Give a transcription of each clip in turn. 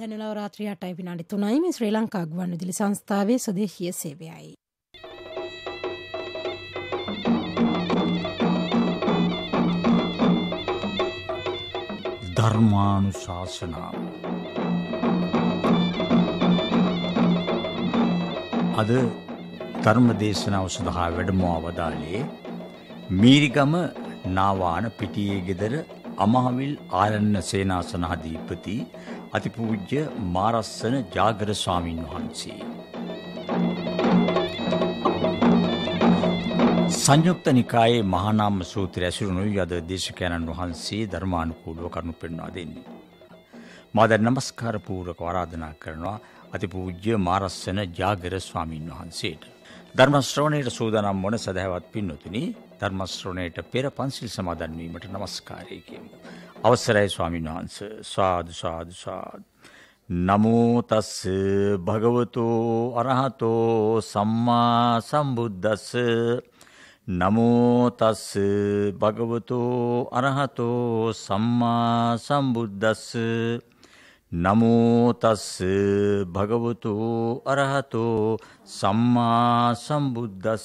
දැනලව රාත්‍රිය 8යි විනාඩි 3යි මේ ශ්‍රී ලංකා ගුවන්විදුලි සංස්ථාවේ ස්වදේශීය සේවයයි. ධර්මානුශාසනා අද ධර්ම දේශනාව සඳහා වැඩමවවදාලේ මීරිගම නාවාන පිටියේ ගෙදර අමහවිල් ආරණ්‍ය සේනාසනාධිපති අතිපූජ්‍ය මාරස්සන ජාගර ස්වාමින් වහන්සේ. සංයුක්ත නිකායේ මහානාම සූත්‍රය ඇසුරුණු යද දේශකයන්න් වහන්සේ ධර්මානුකූලව කරුණු පෙන්වා දෙන්නේ. මා දැන් নমස්කාර පූර්වක ආරාධනා කරනවා අතිපූජ්‍ය මාරස්සන ජාගර ස්වාමින් වහන්සේට. ධර්ම ශ්‍රවණයට සූදානම් වන සදහවත් පින්වතුනි ධර්මශ්‍රණයට පෙර පන්සිල් සමාදන්වීමට නමස්කාරයකම්. අවස්සරයි ස්වාමින් වහන්ස ස්වාධසාධසාත්. නමෝතස්ස භගවතෝ අරහතෝ සම්මා සම්බුද්ධස්ස නමෝතස්ස භගවතෝ අරහතෝ සම්මා සම්බුද්ධස්ස නමෝතස්ස භගවතෝ අරහතෝ සම්මා සම්බුද්ධස්ස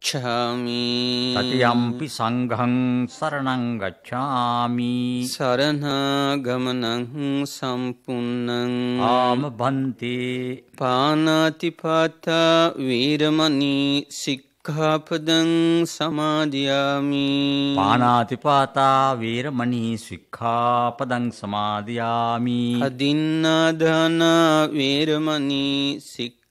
ගච්ඡාමි සතියම්පි සංඝං සරණං ගච්ඡාමි සරණාගමනං සම්පූර්ණං ආම බන්ති පානාතිපාතා වීරමණී සික්ඛාපදං සමාදියාමි පානාතිපාතා වීරමණී සික්ඛාපදං සමාදියාමි අදින්නාදාන වීරමණී සික්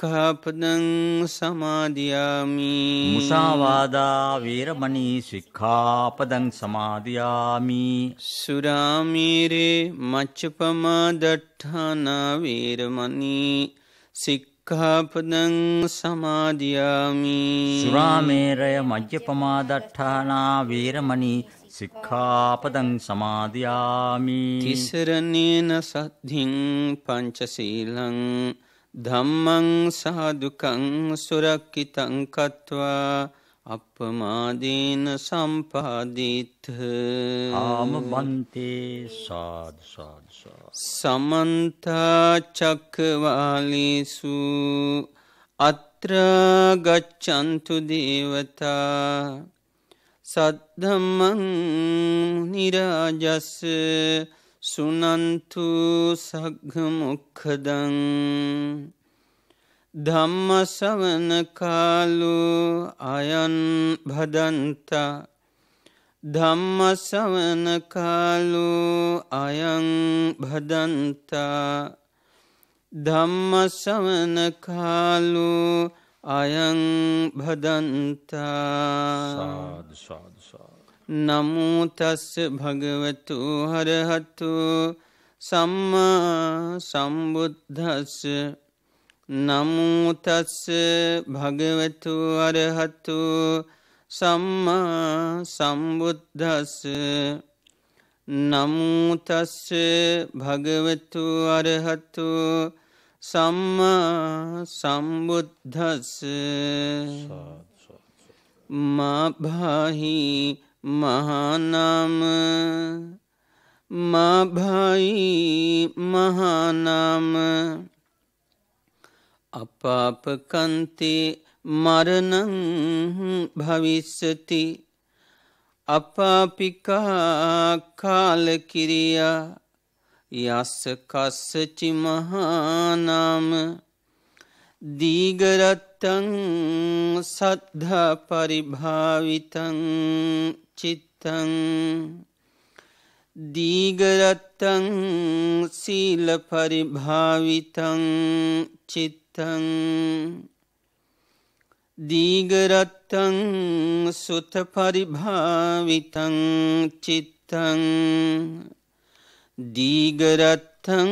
සික්ඛාපදං සමාදියාමි මුසාවාදා වේරමණී සික්ඛාපදං සමාදියාමි සුරාමීරේ මච්චපමා දට්ඨාන වේරමණී සික්ඛාපදං සමාදියාමි සුරාමේරය මච්චපමා දට්ඨාන වේරමණී සික්ඛාපදං සමාදියාමි තිසරණේන සද්ධින් පංචශීලං ධම්මං සහදුකං සුරක්කිතං කත්වා අපමාදීන සම්පාදීත්හ ආම බන්තේ සාධසාධසා සමන්තාචක්කවාලිසු අත්‍රාගච්චන්තු දේවතා සද්ධමං නිරාජස්ස සුනන්තු සග්ගමොක්කදං ධම්මසවන කාලු අයන් භදන්ත ධම්මසවන කාලු අයං භදන්ත ධම්මසවන කාලු අයං භදන්ත නමුතස්ස භගවතු හරහතු සම්මා සම්බුද්ධස්ස නමුතස්ස භගවතු අරහතු සම්මා සම්බුද්ධස්ස නමුතස්ස භගවතු අරහතු සම්මා සම්බුද්ධස්ස මභාහි මහානාම මභයි මහානාම අපාපකන්තේ මරණං භවිස්සති අපාපිකා කාලකිරියා යස්ස කස්සචි මහානාම දීගරත්තං සද්ධා පරිභාවිතං චිත්තං දීගරත්තං සීල පරිභාවිතං චිත් රත්තං දීගරත්තං සුත පරිභාවිතං චිත්තං දීගරත්තං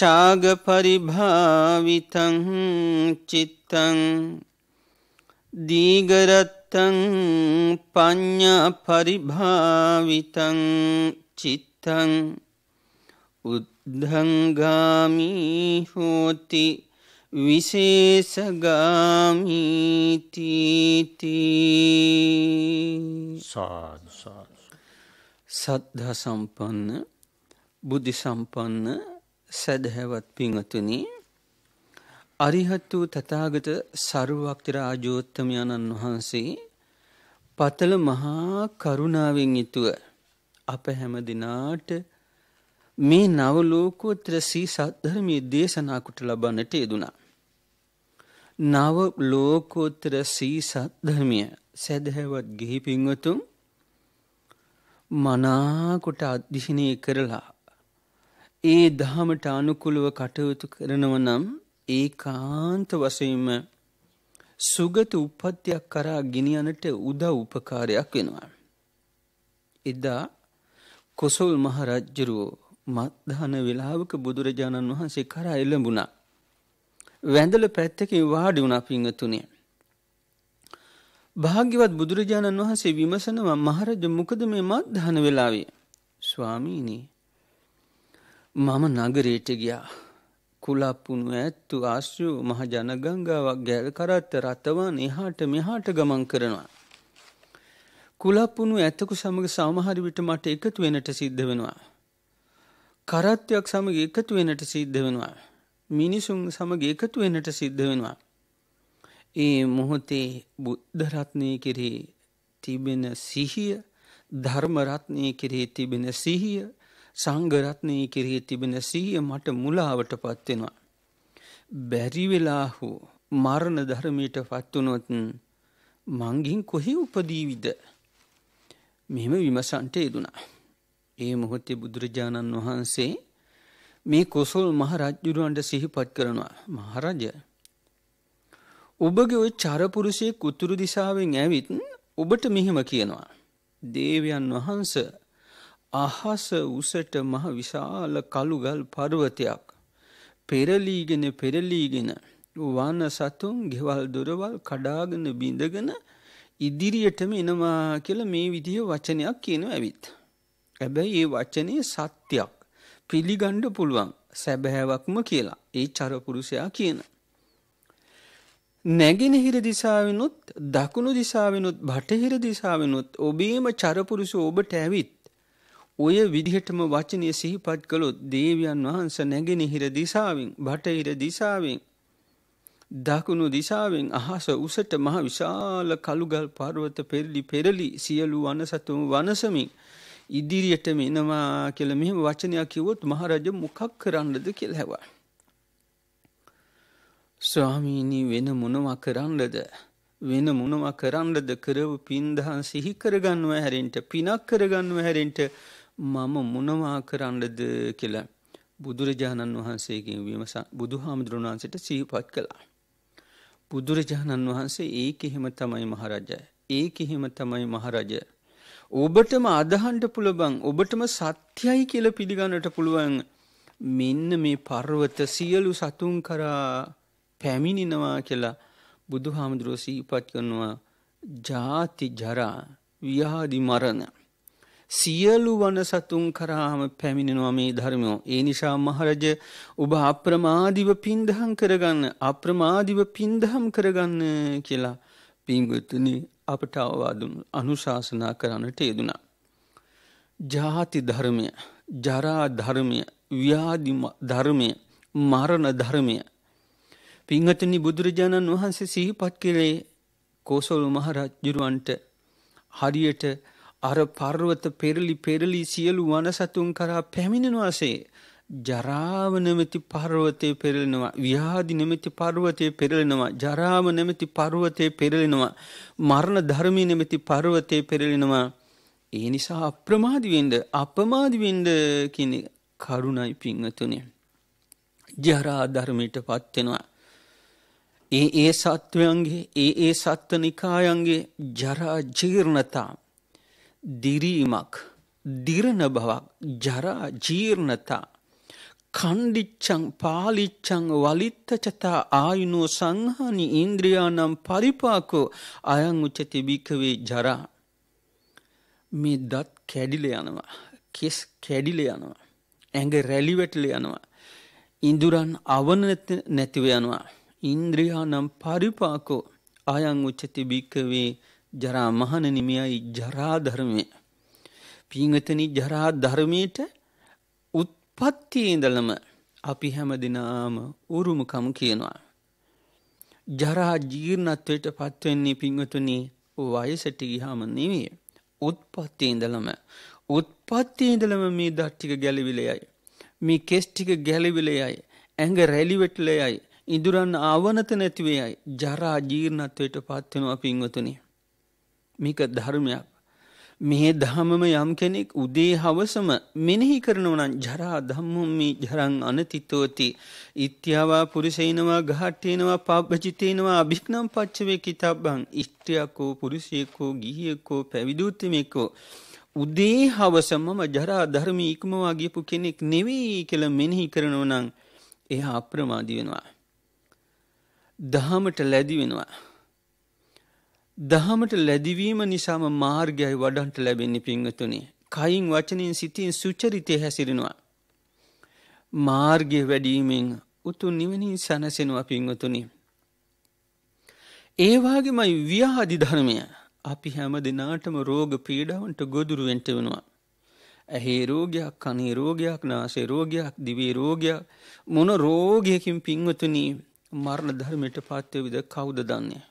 චාග පරිභාවිතං චිත්තං දීගරත්තං පඤ්ඤා පරිභාවිතං චිත්තං උද්ධංගාමී හෝති විශේෂගාමීතීති සද්ධ සම්පන්න බුද්ධි සම්පන්න සැදහැවත් පිංහතුනි අරිහත් වූ තතාගත සරුවක්තිර ආජෝත්තමයණන් වහන්සේ පතල මහා කරුණාවෙන් යුතුව අප හැම දිනාට මේ නවලෝකෝත්‍ර සී සද්ධරමී දේශනාකුට ලබන්නට යෙදුනා. නව ලෝකෝත්තර සීසත් ධර්මිය සැදහැවත් ගිහි පින්වතුන් මනාකොට අධ්‍යශනය කරලා ඒ දහමට අනුකුලව කටයුතු කරනව නම් ඒ කාන්ත වසීම සුගත උපත්තියක් කරා ගිනියනට උදා උපකාරයක් වෙනවා. එදා කොසොල් මහරජ්ජරුවෝ මත්ධන වෙලාවක බුදුරජාණන් වහන්සේ කරා එළඹුණා වැඳල පැත්තකින් වාඩි වුණා පිංගතුනේ. භාග්‍යවත් බුදුරජාණන් වහන්සේ විමසනවා මහරජ මොකද මේ මධ්‍යහන වෙලාවේ? ස්වාමීනි මම නගරයට ගියා. කුලප්පුුණු ඇත්තු ආශ්‍යු මහ ජනගංගාවක් ගැල් කරත්ත රථවන් එහාට මෙහාට ගමන් කරනවා. කුලප්පුුණු ඇතකු සමඟ සමහරි විට මට එකතු වෙනට සිද්ධ වෙනවා. කරත්වයක් සමඟ එකතු වෙනට සිද්ධ වෙනවා. මිනිසුන් සමග එකතු වෙනට සිද්ධ වෙනවා. ඒ මොහොතේ බුද්ධරත්නය කෙරේ තිබෙන සිහිය ධර්මරත්නය කෙරේ තිබෙන සිහිය සංගරත්නය කෙරේ තිබෙන සිහිය මට මුලාවට පත්වෙනවා. බැරිවෙලා හෝ මරණ ධර්මයට පත්වනොතුන් මංගින් කොහෙ උපදීවිද. මෙම විමසන්ට යෙදුනා. ඒ මොහොතේ බුදුරජාණන් වහන්සේ මේ කුසල් මහ රජුරන්ට සිහිපත් කරනවා. මහරජ ඔබගේ ওই චරපුරුෂයෙක් උතුරු දිසාවෙන් ඇවිත් ඔබට මෙහෙම කියනවා. දේවයන් වහන්ස අහස උසට මහ විශාල කළුගල් පර්වතයක් පෙරලීගෙන පෙරලීගෙන වන සතුන් ගෙවල් දොරවල් කඩාගෙන බිඳගෙන ඉදිරියටම එනවා කියලා මේ විදිය වචනයක් කියනවා ඇවිත්. හැබැයි ඒ වචනේ සත්‍යයක්. පිළිගණ්ඩ පුළුවන් සැබහැවක්ම කියලා ඒ චරපුරුෂයා කියන. නැගෙනහිර දිසාවෙනුත් දකුණු දිසාවෙනුත් බටහිර දිසාවෙනුත් ඔබේම චරපුරුෂ ඔබට ඇවිත් ඔය විදිහටම වචනය සිහිපත් කළොත් දේවයන් වහන්ස නැගෙනහිර දිසාවෙන් බටහිර දිසාවෙන් දකුණු දිසාවෙන් අහස උසට මහ විශාල කළුගල් පර්වත පෙරලි පෙරලි සියලු වනසතුම් වනසමින් ඉදිරියටම එනවා කියලා මෙහෙම වචනයක් කිව්වොත් මහරජ මොකක් කරන්නද කියලා හැවා. ස්වාමීනි වෙන මොනවා කරන්නද වෙන මොනවා කරන්නද කරව පින්දහන් සිහි කරගන්නව හැරෙන්ට පිනක් කරගන්නව හැරෙන්ට මම මොනවා කරන්නද කියලා බුදුරජාණන් වහන්සේගෙන් විමස බුදු හාමුදුරුවන්සට සීපත් කළා. බුදුරජාණන් වහන්සේ ඒ කෙහෙම තමයි මහරජය. ඒ කෙහෙම තමයි මහරජය. ඔබටම අදහන්ට පුළුවන් ඔබටම සත්‍යයි කියල පිළිගන්නට පුළුවන් මෙන්න මේ පර්වත සියලු සතුන් කරා පැමිණිනවා කියලා බුදු හාමුදුරුව සීපත් කරනවා ජාති ජරා ව්‍යාදි මරණ. සියලු වන සතුන් කරාම පැමිණෙනවා මේ ධර්මයෝ. ඒ නිසා මහරජ ඔබ අප්‍රමාධිව පින්දහම් කරගන්න අප්‍රමාධිව පින්දහම් කරගන්න කියලා පිංගුතුනි අපට අවවාදුන් අනුශාසනා කරන්නට යෙදුණා. ජාති ධර්මය ජරා ධර්මය ව්‍යාධි ධර්මය මරණ ධර්මය පිංහතුනි බුදුරජාණන් වහන්සේ සිහිපත් කළේ කෝසොල් මහරජ්ජුරුවන්ට හරියට අර පර්වත පෙරලි පෙරලි සියලු වනසතුන් කරා පැමිණෙනවාසේ ජරාව නැමැති පර්වතය පෙරලෙනවා ව්‍යාධි නැමැති පර්වතය පෙරලෙනවා ජරාව නැමැති පර්වතය පෙරලෙනවා මරණ ධර්මී නැමැති පර්වතය පෙරලෙනවා ඒ නිසා අප්‍රමාදිවෙන්ඩ අපමාදිවෙන්ඩ කියන කරුණයි පිංහතුනේ ජරාධර්මයට පත්වෙනවා ඒ ඒ සත්වයන්ගේ ඒ ඒ සත්ව නිකායන්ගේ ජරාජීර්ණතා දිරීමක් දිරණ බවක් ජරාජීර්ණතා කණ්ඩිච්චං පාලිච්චං වලිත්තචතා ආයුනෝ සංහනි ඉන්ද්‍රියානම් පරිපාකෝ අයං උච්චති භික්කවේ ජරා මේ දත් කැඩිල යනවා කෙස් කැඩිල යනවා ඇඟ රැලිවැටල යනවා ඉඳුරන් අවන නැතිව යනවා ඉන්ද්‍රියානම් පරිපාකෝ අයං උච්චති භික්කවේ ජරා මහන නිමියයි ජරාධර්මය පිංහතනි ජරා ධර්මයට උපත්තියඉඳලම අපි හැම දෙනාම උරුමකම කියනවා. ජරා ජීර්ණත්වයට පත්වවෙන්නේ පිංවතුනි වයසට ගිහාම නෙවේ. උත්පත්තියඉඳලම උත්පත්තියඉඳලම මේ දට්ටික ගැලවිලයයි. මේ කෙස්්ටික ගැලවිලයයි ඇඟ රැලිවෙටලයයි ඉදුරන්න ආවනත නැතිවේයයි ජරා ජීර්ණත්වයට පත්වෙනවා පිංවතුනි. මේක ධර්මයක් මේ ධමම යම් කෙනෙක් උදේ හවසම මෙනෙහි කරනවා නම් ජරා ධම්මමි ජරං අනතිතෝති ඉත්‍යවා පුරුෂේනවා ඝාට්‍යේනවා පබ්බජිතේනවා අභික්නම් පච්චවේ කිතබ්බං ඉෂ්ට්‍යකෝ පුරුෂේකෝ ගිහියකෝ පැවිදුත්තිමේකෝ උදේ හවසමම ජරා ධර්මී ඉක්මවා ගියපු කෙනෙක් නෙවෙයි කියලා මෙනෙහි කරනවා නම් එයා අප්‍රමාදී වෙනවා දහමට ලැබි වෙනවා දහමට ලැදිවීම නිසාම මාර්ගයයි වඩන්ට ලැබෙන්නේ පිංහතුනේ. කයින් වචනින් සිතින් සුචරිතය හැසිරෙනවා. මාර්ගය වැඩීමෙන් උතු නිවනින් සැනසෙනවා පිංවතුනි. ඒවාගේමයි ව්‍යාහදි ධර්මය අපි හැම දෙනාටම රෝග පීඩාවන්ට ගොදුරුවෙන්ට වෙනවා. ඇහේ රෝගයක් කනේ රෝගයක් නාසේ රෝගයක් දිවේ රෝගයක් මොන රෝගයකින් පින්වතුනී මරණ ධර්මයට පත්වවිද කවුද දන්නේ.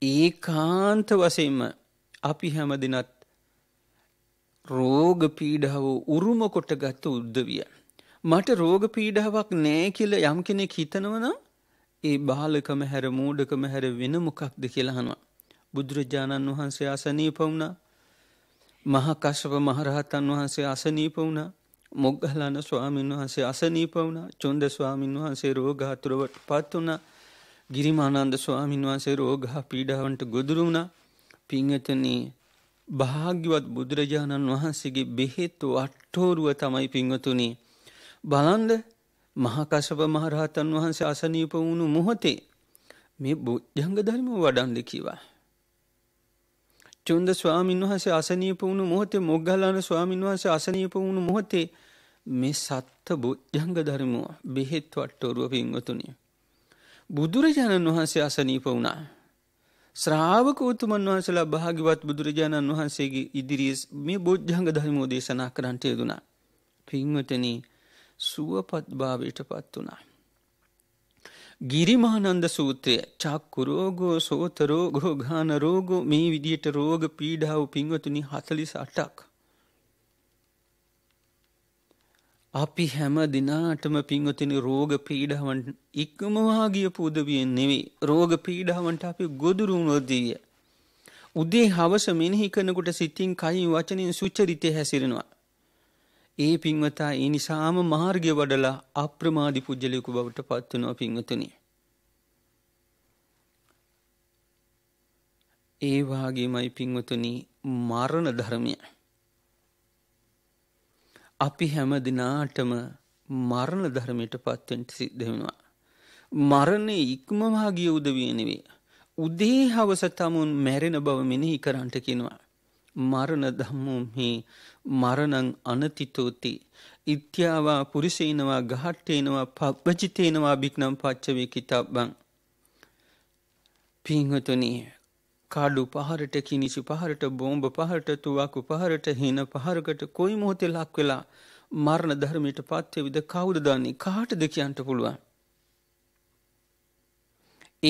ඒකාන්ත වශයෙන්ම අපි හැම දෙනත් රෝග පීඩාව උරුම කොටගත් උද්දවිය. මට රෝග පීඩාවක් නෑ කියල යම් කෙනෙක් හිතනවන ඒ බාලකම හැර මූඩකම හැර වෙන මොකක්ද කියලාහනවා. බුදුරජාණන් වහන්සේ අසනීප වුණ මහකශව මහරහතන් වහන්සේ අසනීප වුණ මොග්ගලන ස්වාමීන් වහන්සේ අසනීප වුණ චොන්ද ස්වාමීන් වහන්සේ රෝගාතුරවට පත් වනා ගිරිමානන්ද ස්වාමීන් වහන්සේ රෝගහා පීඩාවන්ට ගොදුරු වුණා. පින්වතුනි භාග්‍යවත් බුදුරජාණන් වහන්සේගේ බෙහෙත් වට්ටෝරුව තමයි පින්වතුනි. බලන්ද මහකසප මහරහතන් වහන්සේ අසනීප වුණු මොහොතේ මේ බුද්ධංග ධර්ම වඩන්ද කිවා. චුන්ද ස්වාමීන් වහන්සේ අසනීප වුණු මොහොතේ මොග්ගල්ලාන ස්වාමීන් වහන්සේ අසනීප වුණු මොහොතේ මේ සත්ත බුද්ධංග ධර්මෝ බෙහෙත් වට්ටෝරුව පින්වතුනි. බුදුරජාණන් වහන්සේ අසනීප වුණා. ශ්‍රාවක උතුමන් වහන්සලා භාගිවත් බුදුරජාණන් වහන්සේගේ ඉදිරියේ මේ බෝජ්ජංග ධර්මෝ දේශනා කරන්ට යෙදුණා. පින්වතන සුවපත් භාවයට පත් වනා. ගිරිමානන්ද සූත්‍රය චක්කුරෝගෝ සෝතරෝගෝ ගාන රෝගෝ මේ විදියට රෝග පීඩාව පින්වතුනි හතලිස අටක්. අපි හැම දිනාටම පින්වතින රෝග පීඩාවන් ඉක්මවා ගියපු උදවියෙන් නෙවෙයි රෝග පීඩාවන්ට අපි ගොදුරු නොදීය. උදේ හවස මෙනෙහි කරනකොට සිතින් කයින් වචනින් සුචරිතය හැසිරෙනවා. ඒ පින්වතා ඒ නිසාම මාර්ගය වඩලා අප්‍රමාදි පුජ්‍යලයකු බවට පත්වනවා පින්වතුනි. ඒ වාගේමයි පින්වතුනි මරණ ධර්මය අපි හැම දිනාටම මරණ ධර්මයට පත්වෙන් සිද්ධ වෙනවා. මරණය ඉක්මවාගිය උදවිය නෙවේ. උදේ හවස තමුන් මැරෙන බව මෙනෙහි කරන්ට කෙනවා. මරණ දම්මුම්හි මරණං අනතිතෝති. ඉත්‍යාවා පුරිසේනවා ගහට්ටේනවා පක්්වජිතේනවා භික්නම් පච්චවේ කිතාබ්බං. පිංහතුනී කාඩු පහරට කිනිසි පහරට බෝම්භ පහරට තුවකු පහරට හින පහරකට කොයි මොහොතෙ ලක් වෙලා මරණ ධර්මයට පත්්‍ය විද කවුදදන්නේ කාටද කියන්ට පුළුවන්.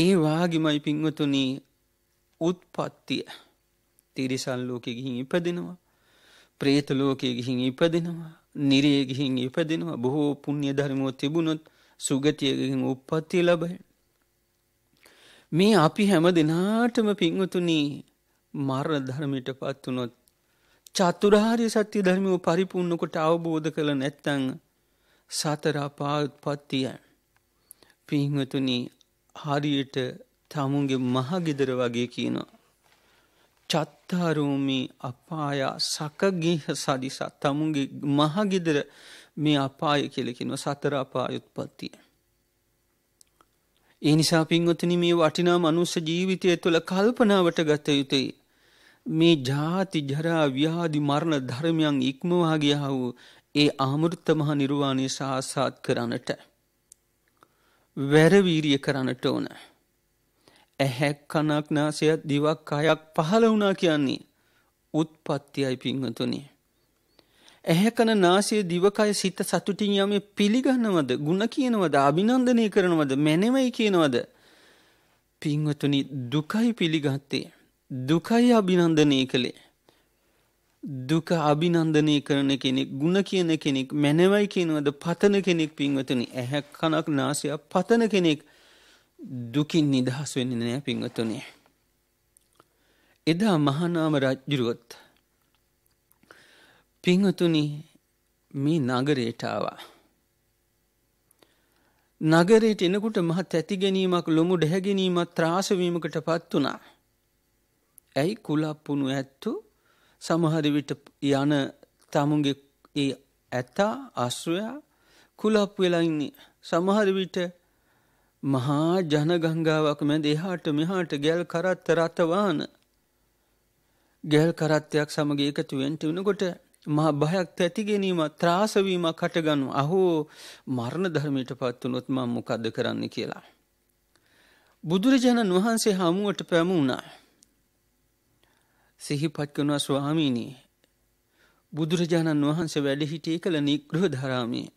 ඒ වාගිමයි පිංවතුනී උත්පත්තිය තිරිසල් ලෝකෙ ගිහින් ඉපදිනවා ප්‍රේත ලෝකයේ ගිහින් ඉපදිනවා නිරේ ගිහින් ඉපදිනවා බොහෝ පුුණ්‍ය ධර්මෝ තිබුණොත් සුගතියගින් උපත්තිය ලබයි මේ අපි හැම දෙනාටම පින්වතුනි මරණ ධර්මයට පත් වුනොත් චතුරාර්ය සත්‍ය ධර්මය පරිපූර්ණ කොට අවබෝධ කළ නැත්තං සතර අපාත්පත්තිය පින්වතුනි හරියට තමුන්ගේ මහගෙදර වගේ කියනවා චත්තාරූමි අපාය සකගිහ සදිසා තමුන්ගේ මහගෙදර මේ අපාය කෙලකිනව සතර අපායුත්පත්තිය ඒ නිසා පින්වතනි මේ වටිනා මනුස්ස ජීවිතය තුළ කල්පනාවට ගත යුතුයි. මේ ජාති ජරා ව්‍යාධි මරණ ධර්මයන් ඉක්මවා ගියා වූ ඒ ආමෘත මහ නිර්වාණය සාසාත් කරන්නට වැරවීරිය කරන්නට ඕන. ඇහැක් කනක් නාසයත් දිවක් කයක් පහළ වුණා කියන්නේ උත්පත්තියයි පින්වතුනේ ඇහැකන නාසය දිවකය සිත සතුටින් යම පිළිගන්නවද ಗುಣ කියනවද අභිනන්දනය කරනවද මැනෙවයි කියනවද පින්වතුනි දුකයි පිළිගත්තේ දුකයි අභිනන්දනය කළේ දුක අභිනන්දනය කරන කෙනෙක් ಗುಣ කියන කෙනෙක් මැනවයි කියනවද පතන කෙනෙක් පින්වතුනි ඇහැ කනක් නාසය පතන කෙනෙක් දුකින් නිදහස් වෙන්නේ නැහැ පින්වතුනි එදා මහානාම රජුරුවත් පිංහතුනි මේ නගරයට ආවා. නගරයට එනකුට මහත් ඇතිගැනීමක් ලොමු ඩැහැගැනීමත් ත්‍රාසවීමකට පත් වනා. ඇයි කුලප්පුුණු ඇත්තු සමහරවිට යන තමුන්ගේ ඒ ඇතා අස්වයා කුලප් වෙලයින්නේ සමහරවිට මහා ජනගංගාවක් මැද එහාට මෙහාට ගැල් කරත්ත රථවාන ගැල් කරත්තයක් සමග එකතු වෙන්ට වනකොට මහා භයක් ඇති ගැනීම ත්‍රාසවීමක් හටගනු අහෝ මරණ ධර්මයට පත්වනොත් මං මොකද කරන්න කියලා. බුදුරජාණන් වහන්සේ හමුවට පැමුණා. සිහිපත් කරනවා ස්වාමීනී බුදුරජාණන් වහන්සේ වැඩහිටිය කළ නිග්‍රහ ධරාමේ.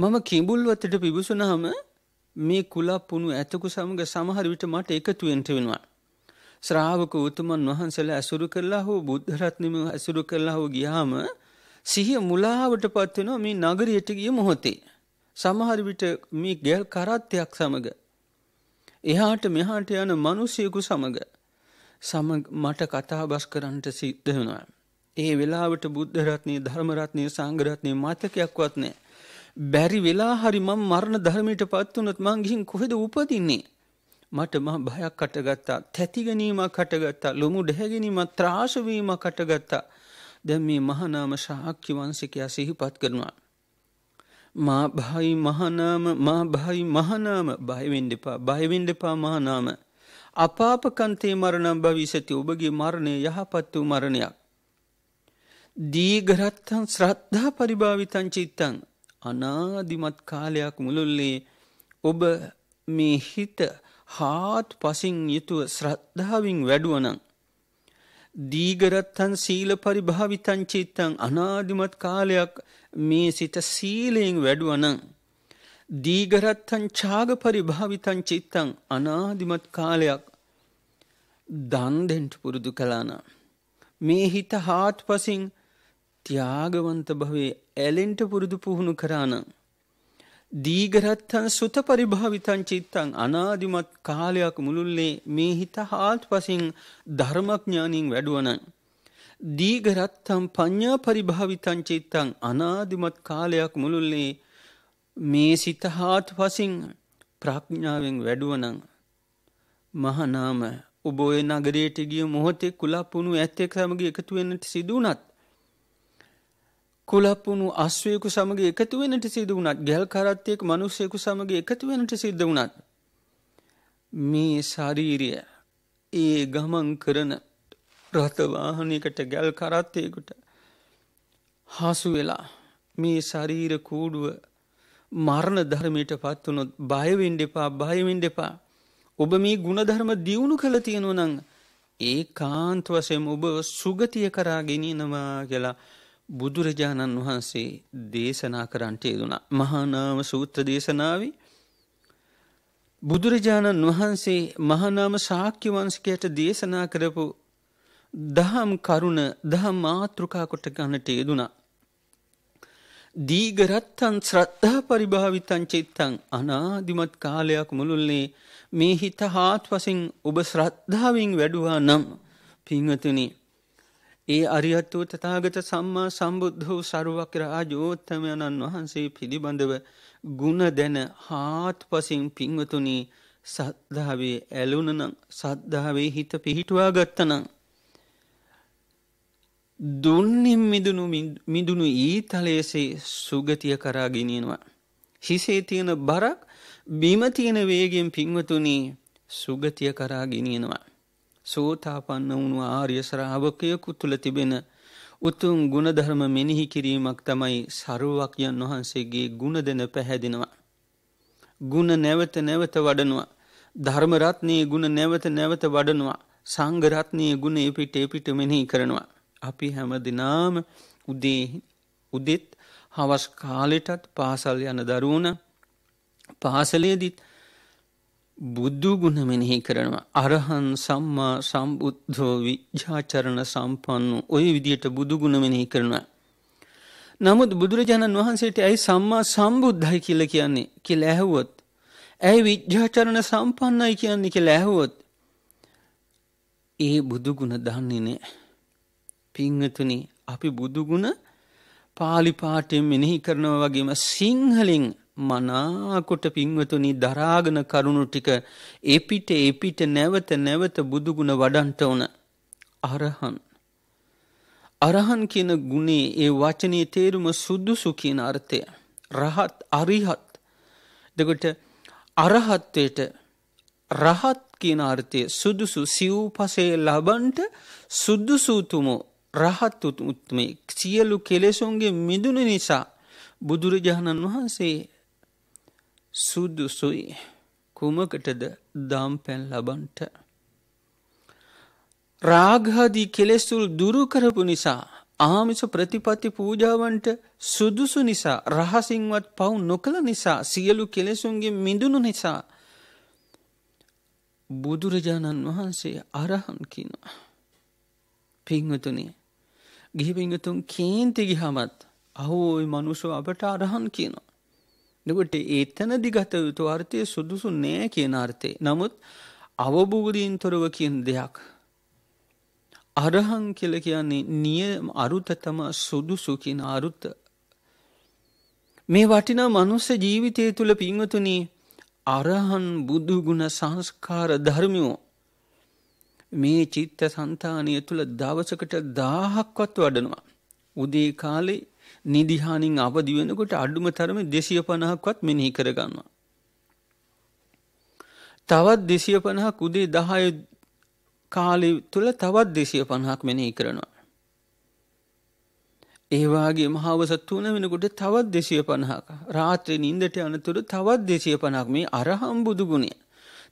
මම කිඹුල්වතට පිබිසුනහම මේ කුලප්පුුණු ඇතකු සමඟ සමහර විට මට එකතුවෙන්ට වෙනවා. ශ්‍රාවක උතුමන් වහන්සේලා ඇසුරු කරලා හෝ බුද්ධරත්නම ඇසුරු කරලා හෝ ගියාම සිහිය මුලාවට පත්වෙනවා මේ නගරයට ගිය මොහොතේ. සමහර විට මේ ගැල් කරත්තයක් සමග. එහාට මෙහාට යන මිනිසියෙකු සමග මට කතාබස් කරන්නට සිද්ධ වෙනවා. ඒ වෙලාවට බුද්ධ රත්නේ ධර්ම රත්නේ සංඝ රත්නේ මතකයක්වත් නැහැ. බැරි වෙලා හරි මම මරණ ධර්මයට පත් වුණොත් මං ගිහින් කොහෙද උපදින්නේ? මට මහ භයක් හටගත්තා තැතිගැනීමක් හටගත්තා ලොමු ඩැහැගැනීමත් ත්‍රාශවීමක් හටගත්තා දැන් මේ මහනාම ශාක්‍ය වංශකයා සිහිපත් කරනවා. මා භයි මහනාම මා භයි මහනාම බයවෙන්ඩපා බයවෙන්ඩපා මහනාම අපාපකන්තේ මරණම් භවිසති ඔබගේ මරණය යහපත් වූ මරණයක්. දීගරත්තන් ශ්‍රද්ධා පරිභාවිතං චිත්තං අනාදිමත් කාලයක් මුළුල්ලේ ඔබ මේ හිත හාත් පසින් යුතුව ශ්‍රද්ධාවෙන් වැඩුවනං. දීගරත්හන් සීල පරිභාවිතං චිත්තං අනාදිමත් කාලයක් මේ සිත සීලයෙන් වැඩුවනං. දීගරත්හන් චාග පරිභාවිතං චිත්තං අනාදිමත් කාලයක් දන්දෙන්ට පුරුදු කලානා. මේ හිත හාත් පසින් ත්‍යාගවන්ත භවේ ඇලෙන්ට පුරුදු පුහුණු කරානං. දීගරත්තන් සුත පරිභාවිතං චිත්තං අනාදිමත් කාලයක් මුළුල්ලේ මේ හිත ආත්පසින් ධර්මඥානින් වැඩුවන දීගරත්තම් පඤ්ඤා පරිභාවිතං චිත්තං අනාදිමත් කාලයක් මුළුල්ලේ මේ සිත ආත්පසින් ප්‍රඥාවෙන් වැඩුවන මහානාම ඔබ ඔය නගරයට ගිය මොහොතේ කුලප්පුණු ඇත්තෙක් සමග එකතු වෙන්නට සිදුුණත් කුලප්පුුණු අශ්වයකු සමග එකතු වෙනට සිද වුණත් ගැල් කරත්තයෙක් මනුස්සයකු සමඟ එකතු වෙනට සිද්ධ වුණත්. මේ ශරීරිය ඒ ගමන් කරන රථවාහනකට ගැල් කරත්තයකුට හසු වෙලා මේ ශරීර කූඩුව මරණ ධර්මයට පත්වනොත් බයවෙන්ඩ එපා බයවෙන්ඩ එපා ඔබ මේ ගුණධර්ම දියුණු කළ තියෙනු නං ඒ කාන්ත වසයම ඔබ සුගතිය කරාගෙනනවා කියලා බුදුරජාණන් වහන්සේ දේශනා කරන්ට යෙදුණ මහානාම සූත්‍ර දේශනාව බුදුරජාණන් වහන්සේ මහනාම ශාක්‍ය වංශකයට දේශනා කරපු දහම් කරුණ දහම් මාතෘකා කොට ගන්නට යෙදුණා දීගරත්තන් ශ්‍රද්ධා පරිභාවිතං චිත්තං අනාදිමත් කාලයක් මුළුල්ලේ මේ හිත හාත් වසින් ඔබ ශ්‍රද්ධාවෙන් වැඩුවා නම් පිංවතුනේ ඒ අරිහත් වූ තථාගත සම්මා සම්බුද්ධ වූ සරුවක් රාජෝත්තමයන්න් වහන්සේ පිළිබඳව ಗುಣ දැන හාත්පසින් පින්වතුනි සද්ධාවේ ඇලුනනම් සද්ධාවේ හිත පිහිටුවා ගත්තනම් දුන්නින් මිදුණු මිදුණු ඊතලයේසේ සුගතිය කරා ගෙනියනවා හිසේ තියෙන බරක් බිම තියෙන වේගයෙන් පින්වතුනි සුගතිය කරා ගෙනියනවා සෝතාපන්න වුණු ආර්ය ශ්‍රාවකයකු තුළ තිබෙන උතුම් ගුණධර්ම මෙනෙහි කිරීමක් තමයි සරුවක්යන් වහන්සේගේ ගුණ දෙන පැහැදෙනවා. ගුණ නැවත නැවත වඩනවා. ධර්මරත්නයේ ගුණ නැවත නැවත වඩනවා. සංගරත්නයේ ගුණ එපිට එපිට මෙනෙහි කරනවා. අපි හැම දෙනාම උදේ උදෙත් හවස් කාලෙටත් පාසල් යන දරුවන පාසලේදිත් බුදු ගුණ මෙනෙහි කරනවා අරහන් සම්මා සම්බුද්ධෝ විජ්ජාචරණ සම්පන්නෝ ওই විදියට බුදු ගුණ මෙනෙහි කරනවා නමුත් බුදුරජාණන් වහන්සේට ඇයි සම්මා සම්බුද්ධයි කියලා කියන්නේ කියලා ඇහුවොත් ඇයි විජ්ජාචරණ සම්පන්නයි කියන්නේ කියලා ඇහුවොත් ඒ බුදු ගුණ දන්නේ නැහැ පින්වතුනි අපි බුදු ගුණ පාලි පාඨයෙන් මෙනෙහි කරනවා වගේම සිංහලෙන් මනාකොට පින්වතුනි දරාගෙන කරුණු ටික එපිට එපිට නැවත නැවත බුදුගුණ වඩන්ට ඕන අරහන් අරහන් කියන ගුණේ ඒ වචනයේ තේරුම සුදුසු කියන අර්ථය රහත් අරිහත් දෙකොට අරහත්වයට රහත් කියන අර්ථය සුදුසු සිව්පසේ ලබන්ට සුදුසුතුමෝ රහත් උත්මේ සියලු කෙලෙසුන්ගේ මිදුන නිසා බුදුරජාණන් වහන්සේ සුදුසුයි කුමකටද දම් පැන් ලබන්ට. රාගහදී කෙලෙස්සුල් දුරුකරපු නිසා ආමිස ප්‍රතිපත්ති පූජාවන්ට සුදුසු නිසා රහසිංවත් පවු නොකළ නිසා සියලු කෙලෙසුන්ගේ මිදුණු නිසා බුදුරජාණන් වහන්සේ අරහන් කියනවා. පිංවතුනේ ගිහිපිංගතුන් කේන්තිගිහමත් අහෝයි මනුසු අපට අරහන් කියනවා. එකට ඒතන දිගත යුතු අර්ථය සුදුසු නෑ කියන අර්ථේ. නමුත් අවබෝධීන් තොරව කියන දෙයක්. අරහං කියල කියන්නේ නිය අරුත තම සුදුසු කියන අරුත්ත. මේ වටිනා මනුස්ස ජීවිතය තුළ පින්වතුනී අරහන් බුදුගුණ සංස්කාර ධර්මියෝ මේ චිත්ත සන්තානය තුළ දවසකට දාහක්වත් වඩනවා. උදේ කාලේ නිදිහානින් අවදි වෙනකොට අඩුම තරමේ 250ක්වත් මෙනෙහි කරගන්නවා. තවත් 250ක් උදේ 10 කාලය තුල තවත් 250ක් මෙනෙහි කරනවා. ඒ වගේ මහවස 3 වෙනකොට තවත් 250ක් රාත්‍රී නිින්දට යනතුරු තවත් 250ක් මේ අරහම් බුදු ගුණය.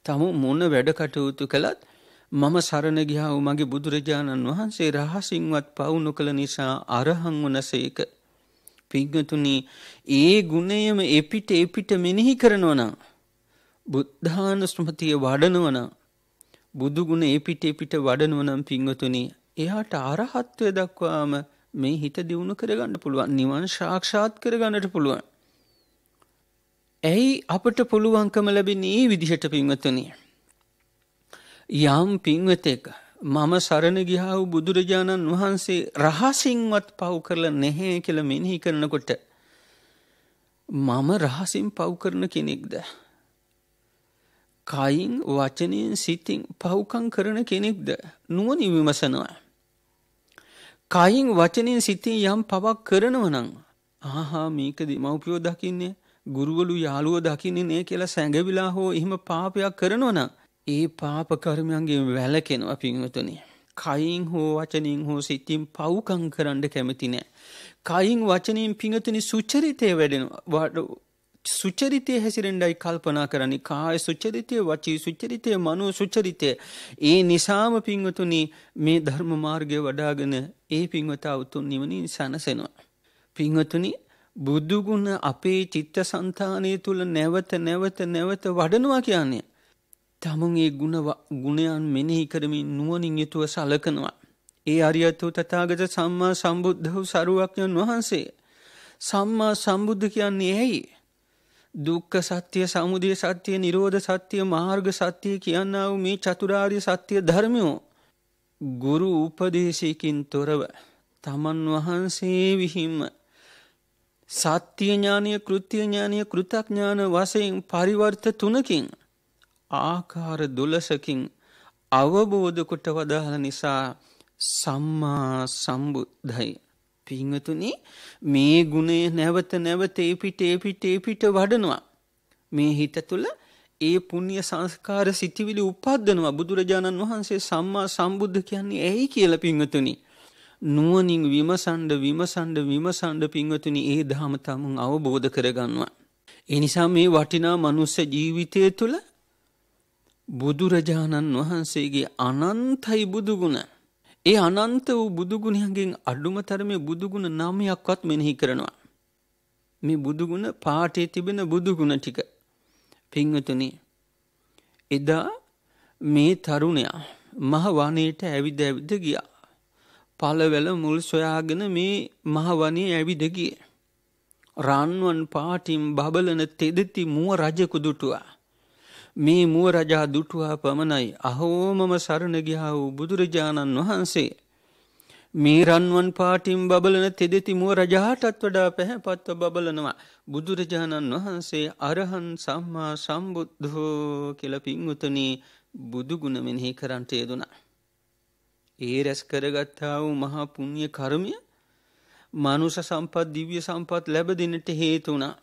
තම මොන වැඩ කටයුතු කළත් මම සරණ ගියා වූ මගේ බුදුරජාණන් වහන්සේ රහසින්වත් පවු නොකළ නිසා අරහං වනසේක පිංගතුනි ඒ ගුණයම එපිට එපිට මෙනෙහි කරනවන බුද්ධානුස්මතිය වඩනවන බුදුගුණ එපිට එපිට වඩනවනම් පිංවතුනි එයාට අරහත්වය දක්වාම මේ හිත දියුණු කරගන්න පුළුවන් නිවන් ශාක්ෂාත් කරගන්නට පුළුවන්. ඇයි අපට පුළුවන්කම ලැබෙන ඒ විදිහට පින්වතුනිය. යම් පින්වත එක මම සරණ ගිහා වූ බුදුරජාණන් වහන්සේ රහසින්වත් පව් කරලා නැහැ කියලා මෙනෙහි කරනකොට මම රහසින් පව් කරන කෙනෙක්ද කයින් වචනයෙන් සිතින් පව්කම් කරන කෙනෙක්ද නුවණින් විමසනවා කයින් වචනයෙන් සිතින් යම් පවක් කරනවා නම් ආහා මේක දෙමව්පියෝ දකින්නේ ගුරුවලු යාළුවෝ දකින්නේ නේ කියලා සැඟවිලා හෝ එහෙම පාපයක් කරනවා නම් ඒ පාප කර්මයන්ගේ වැලකෙනවා පින්වතුනි. කයින් හෝ වචනින් හෝ සිතින් පව්කං කරන්න කැමති නෑ. කයින් වචනින් පිඟතුනි සුචරිතය වැඩෙන සුචරිතය හැසිරෙන්ඩයි කල්පනා කරනි කාය සුචරිතය වචී සුචරිතය මනු සුචරිතය. ඒ නිසාම පිංවතුනි මේ ධර්ම මාර්ගය වඩාගෙන ඒ පිංවතා උතුන් නිවනින් සැනසෙනවා. පිංවතුනි බුදුගුණ අපේ චිත්ත සන්තානය තුළ නැවත නැවත නැවත වඩනවා කියන්නේ. තමුන්ගේ ගුණයන් මෙනෙහි කරමින් නුවනින් යුතුව සලකනවා. ඒ අරියත්තු තතාගත සම්මා සම්බුද්ධ වූ සරුවක්ඥන් වහන්සේ. සම්මා සම්බුද්ධ කියන්නේ ඇයි. දුක්ක සත්‍යය සමුදය සත්‍යය නිරෝධ සත්‍යය මාර්ග සත්‍යය කියන්නාව මේ චතුරාර්ය සත්‍යය ධර්මයෝ. ගුරු උපදේශයකින් තොරව තමන් වහන්සේ විහිම්ම සත්‍යඥානය කෘතියඥානය කෘතඥාන වසයෙන් පරිවර්ත තුනකින් ආකාර දොලසකින් අවබෝධකොට වදාළ නිසා සම්මා සම්බුද්ධයි. පිංහතුනි මේ ගුණය නැවත නැවත ඒපිට ඒපිට ඒපිට වඩනවා. මේ හිත තුළ ඒ පුුණ්්‍ය සංස්කාර සිතිවිලි උපද්දනවා බුදුරජාණන් වහන්සේ සම්මා සම්බුද්ධ කියන්නේ ඇයි කියල පිංහතුනි. නුවනින් විමසන්ඩ විමසන්ඩ විමසන්ඩ පිංවතුනි ඒ දහම තමුන් අවබෝධ කරගන්නවා. එනිසා මේ වටිනා මනුස්ස ජීවිතය තුළ බුදුරජාණන් වහන්සේගේ අනන්තයි බුදුගුණ. ඒ අනන්ත වූ බුදුගුණයන්ගෙන් අඩුමතරමේ බුදුගුණ නමයක්වත් මෙනෙහි කරනවා. මේ බුදුගුණ පාටේ තිබෙන බුදුගුණ ටික පිංවතුනි එදා මේ තරුණයා මහවනයට ඇවිද ඇවිද ගියා. පළවැල මුල් සොයාගෙන මේ මහවනය ඇවිද ගිය. රන්වන් පාටිම් බබලන තෙදෙති මුව රජකුදුටුවා. මේ මුව රජා දුටුවා පමණයි අහෝ මම සරණ ගියා වූ බුදුරජාණන් වහන්සේ මේ රන්වන් පාටිම් බබලන තෙදෙති මුව රජාටත් වඩා පැහැපත්ව බබලනවා බුදුරජාණන් වහන්සේ අරහන් සම්මා සම්බුද්ධෝ කියල පින්වතනී බුදුගුණ මෙනෙහි කරන්ට යෙදුණා. ඒ රැස් කරගත්තා වූ මහා පුුණ්්‍ය කරමය මනුස සම්පත් දිව්‍ය සම්පත් ලැබදිනට හේතුනා.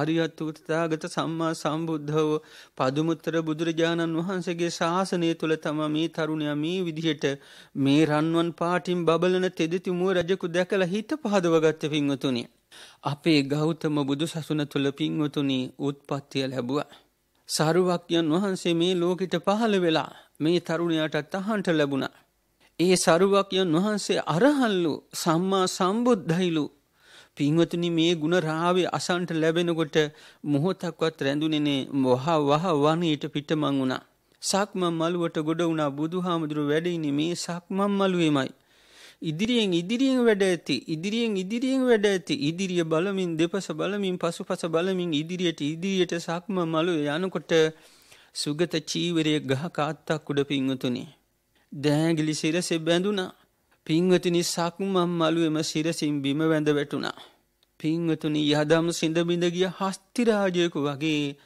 අරිහත්තුගතතාගත සම්මා සම්බුද්ධවෝ පදුමුත්තර බුදුරජාණන් වහන්සේගේ ශාසනය තුළ තම මේ තරුණයා මේ විදිහට මේ රන්වන් පාටින් බබලන තෙදතිමුව රජකු දැකලා හිත පහදවගත්ත පින්වතුනි. අපේ ගෞතම බුදු සසුන තුළ පින්වතුනි උත්පත්තිය ලැබුව. සරුවක්යන් වහන්සේ මේ ලෝකෙට පහළ වෙලා මේ තරුණයාටත් අහන්ට ලැබුණා. ඒ සරුවක්යන් වහන්සේ අරහල්ලු සම්මා සම්බුද්ධයිලු පින්වතුනි මේ ಗುಣ රාවේ අසන්ට ලැබෙනකොට මොහොතක්වත් රැඳුනේනේ වහ වහ වනීට පිටමන් වුණා. සක්මන් මළුවට ගොඩ වුණා බුදුහාමුදුරු වැඩ ඉන්නේ මේ සක්මන් මළුවේමයි. ඉදිරියෙන් ඉදිරියෙන් වැඩ ඇති ඉදිරියෙන් ඉදිරියෙන් වැඩ ඇති ඉදිරිය බලමින් දෙපස බලමින් පසුපස බලමින් ඉදිරියට ඉදිරියට සක්ම මළු යනකොට සුගත චීවරය ගහ කාත්තක් උඩ පිංගුතුනේ. දෑගිලි සිරසෙ බැඳුනා පින්වතුනි සක්මම් මළුවෙම සිරසින් බිම වැඳ වැටුණා. පින්වතුනි යදම් සිඳබිඳ ගිය හස්තිරාජයකු වගේ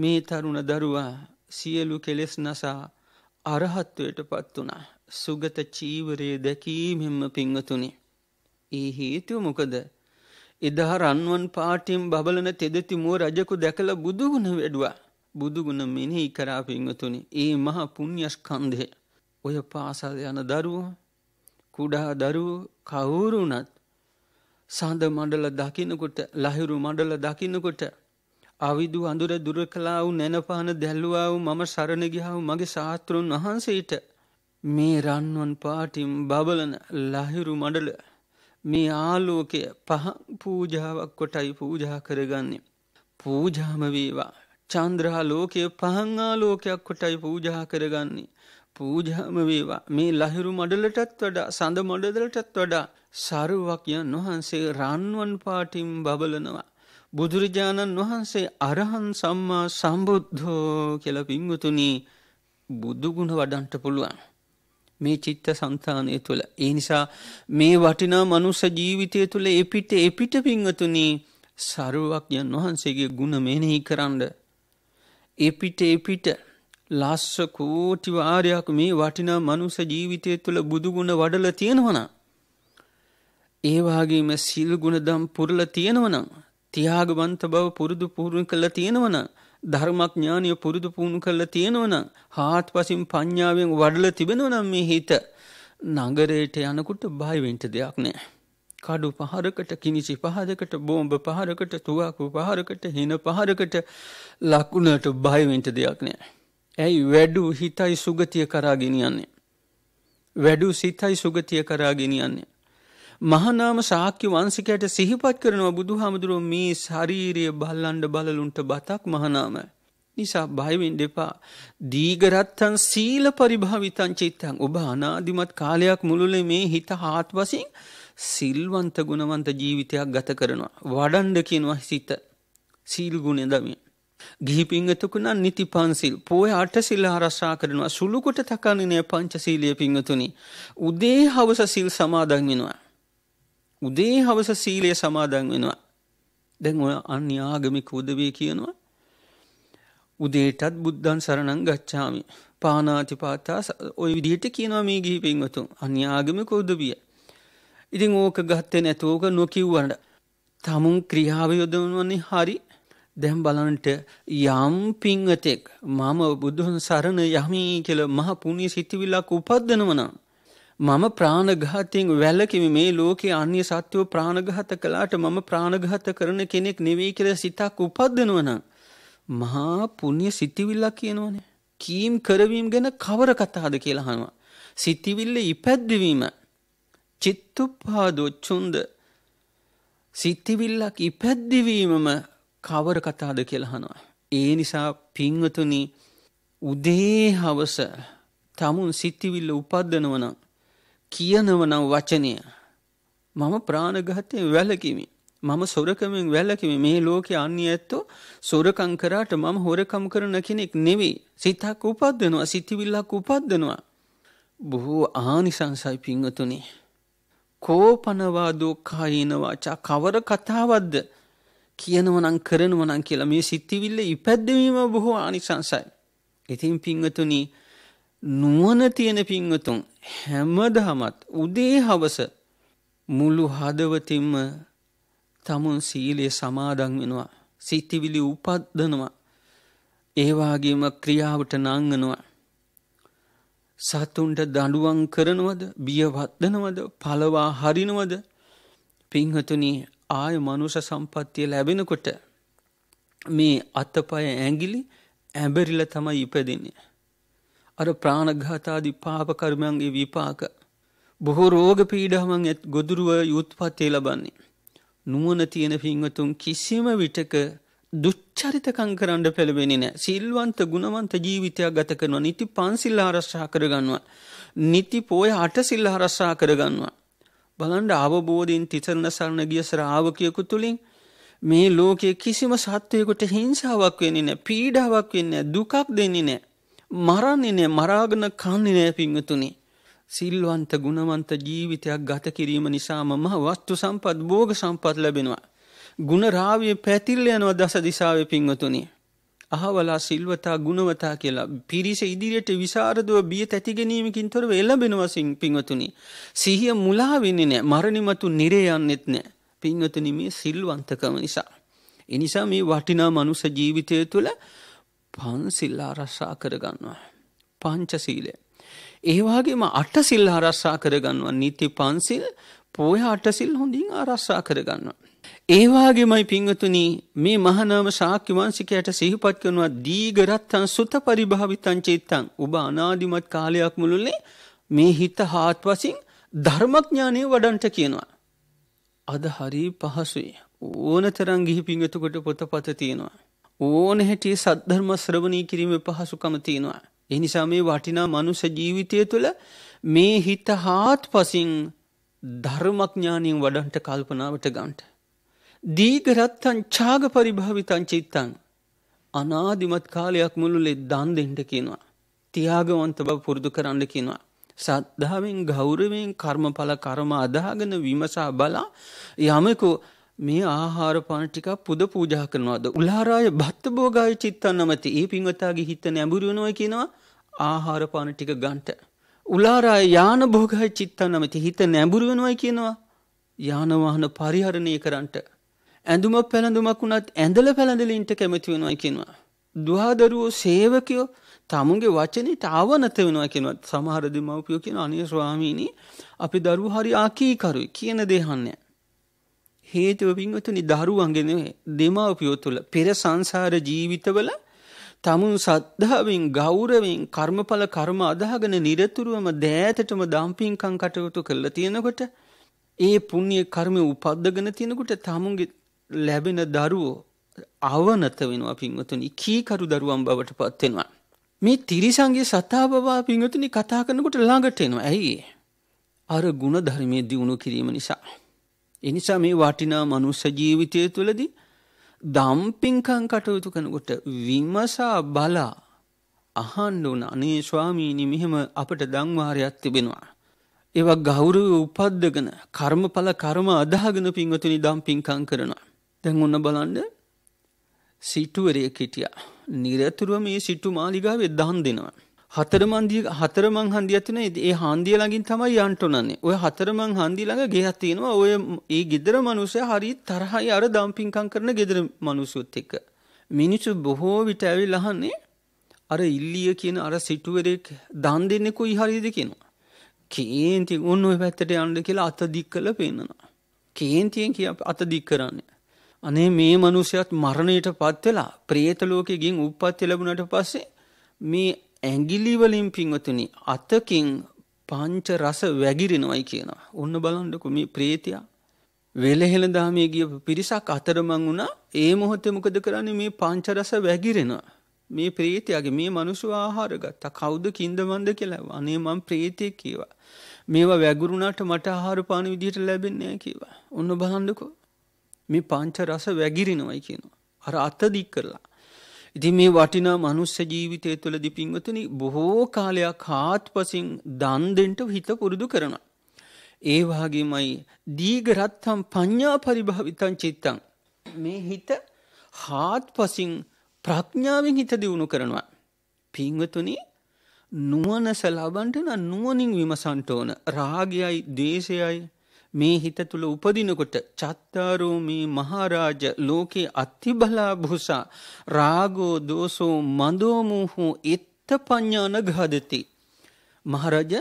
මේ තරුණ දරුවා සියලු කෙලෙස් නසා අරහත්වයට පත් වුණා. සුගත චීවරය දැකීමෙම පින්වතුනි. ඒ හේතුව මොකද එදා රන්වන් පාටිම් බබලන තෙදති මුව රජකු දැකළ බුදුගුණ වැඩුවා බුදුගුණ මෙනෙහි කරා පිංවතුනි ඒ මහා පුුණ්්‍යස්කන්දය ඔය පාසල් යන දරුවෝ කුඩා දරුවෝ කවුරුණත් සඳ මඩල දකිනකොට ලහිරු මඩල දකිනකොට අවිදු අඳුර දුර කලා වූ නැනපාන දැල්ලුවා වූ මම සරණගියා වූ මගේ ශාස්තෘන් වහන්සේට මේ රන්වන් පාටිම් බබලන ලහිරු මඩල මේ ආලෝකය පහන් පූජාවක් කොටයි පූජා කරගන්නේ. පූජාම වේවා චන්ද්‍රහා ලෝකය පහංආලෝකයක් කොටයි පූජා කරගන්නේ. පූජාම වේවා මේ ලහිරු මඩලටත් වඩා සඳ මඩදලටත් වඩා සරුවක්යන් වහන්සේ රන්වන් පාටිම් බබලනවා. බුදුරජාණන් වහන්සේ අරහන් සම්මා සම්බුද්ධෝ කියල පිංගුතුනී බුදුගුණ වඩන්ට පුළුවන්. මේ චිත්ත සන්තානය තුළ. ඒ නිසා මේ වටිනා මනුස ජීවිතය තුළ එපිට එපිට පිංහතුනී සරුවක්යන් වහන්සේගේ ගුණ මෙනෙහි කරන්න. එපිට එපිට ලස්ස කෝටි වාරයක් මේ වටිනා මනුස ජීවිතය තුළ බුදුගුණ වඩල තියෙනවනම්. ඒවාගේම සිල්ගුණ දම් පුරල තියෙනවනම්. තියාගබන්ත බව පුරුදු පුහුරුන් කළ තියෙනවන. ධර්මඥානය පුරුදු පුහුණු කළ තියෙනවන. හාත් පසින් පඤ්ඥාවෙන් වඩල තිබෙනවනම් මේ හිත. නගරයට යනකුට බයිවෙන්ට දෙයක් නෑ. කඩු පහරකට කිනිසි පහදකට බෝම්භ පහරකට තුවාකු පහරකට හින පහරකට ලකුණට බයිවෙන්ට දෙයක් නෑ. ඇයි වැඩු හිතයි සුගතිය කරා ගෙනියන්නේ. වැඩු සිතයි සුගතිය කරා ගෙනියන්නේ. මහනාම සාක්‍ය වංසිකයට සිහිපත් කරනවා බුදු හාමුදුරුව මේ ශරීරය බල්ලන්ඩ බලලුන්ට බතක් මහනාම. නිසා භයවෙන් දෙපා. දීගරත්තන් සීල පරිභාවිතන් චිත්තන් ඔබ අනාධිමත් කාලයක් මුළුලේ මේ හිත හාත් වසින් සිල්වන්ත ගුණවන්ත ජීවිතයක් ගත කරනවා. වඩන්ඩ කියනවා සිත සීල්ගුණෙදමින්. ගිහිපින්ගතක නම් නිති පන්සිල් පෝය අට සිල් හරස්සා කරනවා සුළුකොට තකන්නේනය පංචසීලිය පිංගතුනි. උදේ හවස සිල් සමාදන් වෙනවා. උදේ හවස සීලය සමාදන් වෙනවා. දැන් ඔය අන්‍ය ආගමික උදවේ කියනවා. උදේටත් බුද්ධන් සරණං ගච්ඡාමි. පානාතිපාතා ඔය විදිහට කියනවා මේ ගිහි පින්වතුන් අන්‍යාගමික උදවිය. ඉතින් ඕක ගත්තේ නැතෝක නොකිව්වට තමුන් ක්‍රියාව යොදවන්නේ හරි දැම් බලන්ට යම් පිංවතෙක් මම බුදුහන් සරණ යමී කියල මහ පුුණි සිතිවිල්ලක් උපද්දනවනම්. මම ප්‍රාණඝාතයෙන් වැලකිමි මේ ලෝකේ අන්‍ය සත්‍යව ප්‍රාණඝාත කළාට මම ප්‍රාණඝාත කරන කෙනෙක් නෙවෙයි කියලා සිතක් උපද්දනවනම්. මහා පුුණ්‍ය සිතිවිල්ලක් කියනවනේ. කීම් කරවීම් ගැන කවර කතාද කියලා හනවා. සිතිවිල්ල ඉපැද්දවීම චිත්තුපාදොච්චුන්ද සිතිවිල්ලක් ඉපැද්දිවීමම කවර කතාද කියලහනවා. ඒ නිසා පිංවතුනි උදේ හවස තමුන් සිත්තිවිල්ල උපද්ධනවන කියනවනම් වචනය මම ප්‍රාණගහතය වැලකිමි මම සොරකමින් වැලකිමි මේ ලෝකෙ අන්‍ය ඇත්තෝ සොරකං කරාට මම හොරකම් කරන කෙනෙක් නෙවෙයි සිතක් උපද්දනවා සිතිවිල්ලක් උපද්දනවා බොහෝ ආනිසංසයි පිංහතුනේ කෝපනවාදෝ කායීනවාචා කවර කතාවද්ද කියනවනං කරනවනං කියලා මේ සිත්තිවිල්ල ඉපැද්දවීම බොහෝ ආනිසංසයි. ඉතින් පිංහතුනී නුවන තියෙන පිංහතුන් හැමදහමත් උදේ හවස මුළු හදවතින්ම තමුන් සීලයේ සමාදන් වෙනවා. සිතිවිලි උපද්දනවා. ඒවාගේම ක්‍රියාවට නංගනවා. සතුන්ට දඩුවන් කරනවද බියවත්දනවද පලවා හරිනවද පිංහතුනී ආය මනුෂ සම්පත්තිය ලැබෙනකොට මේ අත්තපය ඇගිලි ඇබැරිල තමයි ඉපදින්නේ. අර ප්‍රාණඝාතාදි පාපකර්මයන්ගේ විපාක බොහෝ රෝග පීඩහමන් ඇත් ගොදුරුව යුත්පත්තේ ලබන්නේ. නුවන තියෙන පිංවතුන් කිසිම විටක දුච්චරිතකං කරන්න පෙළබෙන නෑ සිල්වන්ත ගුණවන්ත ජීවිතයක් ගත කරනවා නිති පන්සිල් ආරශ්ා කරගන්නවා. නිති පෝය අට සිල් හරස්සා කරගන්නවා. බලන්ඩ අවබෝධීන් තිසරණ සරණ ගිය ශ්‍රාවකයකු තුළින් මේ ලෝකයේ කිසිම සත්වයකුට හිංසාවක් වෙන්නේ නෑ පීඩාවක් වෙන්න දුකක් දෙන්නේ නෑ මරන්නේ නෑ මරාගෙන කන්නේ නෑ පිංහතුනේ සිල්වන්ත ගුණවන්ත ජීවිතයක් ගත කිරීම නිසාම මහ වස්තු සම්පත් භෝග සම්පත් ලැබෙනවා ගුණරාවිය පැතිල්ල යනවා දස දිසාාව පිංවතුනේ අහවලා සිල්වතා ගුණවතා කියලා පිරිස ඉදිරියට විසාරදව බිය තැතිගැනීමකින් තොරව එලබෙනවසින් පිංවතුනි. සිහිය මුලාවෙන්නේ නෑ මරණිමතු නිරයන්නෙත් නෑ පිංවතුනිමේ සිල්වන්තකම නිසා. එනිසා මේ වටිනා මනුස ජීවිතය තුළ පන්සිල්ලා රස්සා කරගන්නවා. පංචසීලය. ඒවාගේම අටසිල් හරස්සා කරගන්නවා නිති පන්සිල් පෝය අටසිල් හොඳින් අරස්සා කරගන්නවා. ඒවාගේමයි පිංහතුනි මේ මහනාම ශාක්‍ය වංශිකයට සිහිපත් කරනවා දීගරත්තන් සුත පරිභාවිතං චේත්තං ඔබ අනාදිමත් කාලයක් මුළුල්ලේ මේ හිත හාත්වසින් ධර්මඥානය වඩන්ට කියනවා. අද හරි පහසුයි ඕන තරං ගිහි පිංගතුකොට පොත පත තියෙනවා. ඕන හැටිය සද්ධර්ම ශ්‍රවණී කිරීම පහසුකම තියෙනවා. එනිසා මේ වටිනා මනුස ජීවිතය තුළ මේ හිත හාත් පසින් ධර්මඥානයෙන් වඩන්ට කල්පනාවට ගන්ට. දීගරත්තන් චාග පරිභාවිතං චිත්තං අනාදිමත් කාලයක් මුළුලේ දන් දෙන්නට කියනවා. තියාගවන්ත බව පුරුදු කරන්න කියනවා. සද්ධාවෙන් ගෞරවෙන් කර්මඵල කරම අදාගෙන විමසා බලා යමකෝ මේ ආහාරපාන ටිකක් පුද පූජා කරනවාද. උලාරාය බත්ත බෝගාය චිත්තන් නමති ඒ පින්වතාගේ හිත නැඹුරුණුව කියනවා ආහාරපාන ටික ගන්ට. උලාරාය යාන භෝගාය චිත්තන් නමති හිත නැඹුරුවනවයි කියනවා. යානවාහන පරිහරණය කරන්ට ඇඳුමක් පැළඳුමක් වුණත් ඇඳල පැළඳලින්ට කැමති වෙනවා කියෙනවා. දහදරුවෝ සේවකයෝ තමුන්ගේ වචනේ තාවනත වෙනවා කියෙනවත් සමහර දෙමවපියෝ කියෙන අනිය ස්වාමීණී අපි දරු හරි ආකීකරුයි කියන දෙහන්නෑ. හේතුව පින්වතුනි දරුවන්ගෙනවේ දෙමවපියෝ තුළ පෙර සංසාර ජීවිතවල තමුන් සද්ධාවෙන් ගෞරවෙන් කර්මඵල කර්ම අදහගෙන නිරතුරුවම දෑතටම දම්පින්කං කටයුතු කරලා තියෙනකොට ඒ පුුණ්ිය කර්මය උපද්දගෙන තියෙනකොට තමුන්ගේ ලැබෙන දරුවෝ අවනත වෙනවා පින්වතුනි කීකරු දරුවන් බවට පත්වෙනවා. මේ තිරිසන්ගේ සතා බවා පින්වතුනි කතා කරනකොට ළඟට එනවා. ඇයි? අර ಗುಣ ධර්මයේ දියුණු කිරීම නිසා. ඒ නිසා මේ වටිනා මනුස්ස ජීවිතය තුළදී දම්පින්කම් කටයුතු කරනකොට විමසා බලා අහන්න ඕන අනේ ස්වාමීනි මෙහෙම අපට දන්වාරයක් තිබෙනවා. ඒවා ගෞරවය උපද්දගෙන කර්මඵල කර්ම අදාගෙන පින්වතුනි දම්පින්කම් කරනවා. දැන් ඔන්න බලන්න සිටුවරය කිටිය නිරතුරුව මේ සිට්ටු මාලිගාවේ දහන් දෙනවා. හතරමන්දිය හතරමං හන්දියතින ඒ හන්දිය ළඟින් තමයි යන්ටොනන්නේ ඔය හතරමං හන්දි ළඟ ගෙහත් තියෙනවා ඔය ඒ ගෙදර මනුසය හරි තරහයි අර දම්පින්කම් කරන ගෙදර මනුසුත් එක්ක. මිනිසු බොහෝ විට ඇවිල් අහන්නේ අර ඉල්ලිය කියන අර සිටුවරෙක් දන් දෙන්නෙකු ඉහරිද කියෙනවා. කේන්ති ඔන්න ඔය පැත්තට යන්න කියලා අතදික් කල පෙන්න්නවා. කේන්තියෙන් කිය අතදික් කරන්නේ. අනේ මේ මිනිසයාත් මරණයට පත් වෙලා പ്രേත ලෝකයෙන් උප්පත්ති ලැබුණාට පස්සේ මේ ඇඟිලි වලින් පින්වතුනි අතකින් පංච රස වැగిරෙනවයි කියනවා. ඔන්න බලන්නකෝ මේ പ്രേතයා වෙලහෙළ දාමේ ගිය පිරිසක් අතරමං වුණා. ඒ මොහොතේ මොකද කරන්නේ මේ පංච රස වැగిරෙනවා. මේ ප්‍රේතයාගේ මේ මනුෂ්‍ය ආහාර ගත්තා. කවුද කිඳමන්ද කියලා. අනේ මං ප්‍රේතෙක් කීවා. මේවා වැගුරුණාට මට ආහාර පාන විදිහට ලැබෙන්නේ නැහැ කීවා. ඔන්න බලන්නකෝ. මේ පංච රස වැගිරෙනවයි කියනවා. අර අත්තදික් කරලා. ඉති මේ වටිනා මනුස්ස ජීවිතය තුළ දිපින්වතුනි බොහෝ කාලයක් හාත් පසින් දන්දෙන්ට හිත පුරුදු කරන. ඒවාගේමයි දීගරත්හම් ප්ඥා පරිභාවිතන් චිත්තං. මේ හිත හාත් පසින් ප්‍රඥාවෙන් හිත දියුණු කරනවා. පිංවතුනි නුවනස ලබන්ටන නුවනින් විමසන්ට ඕන රාගයයි දේශයයි මේ හිත තුළ උපදිනකොට චත්තාරෝමී මහරාජ ලෝකේ අත්තිබලා භුසා රාගෝ දෝසෝ මන්දෝමුහු එත්ත පඤ්ඥාන ගාදති. මහරජ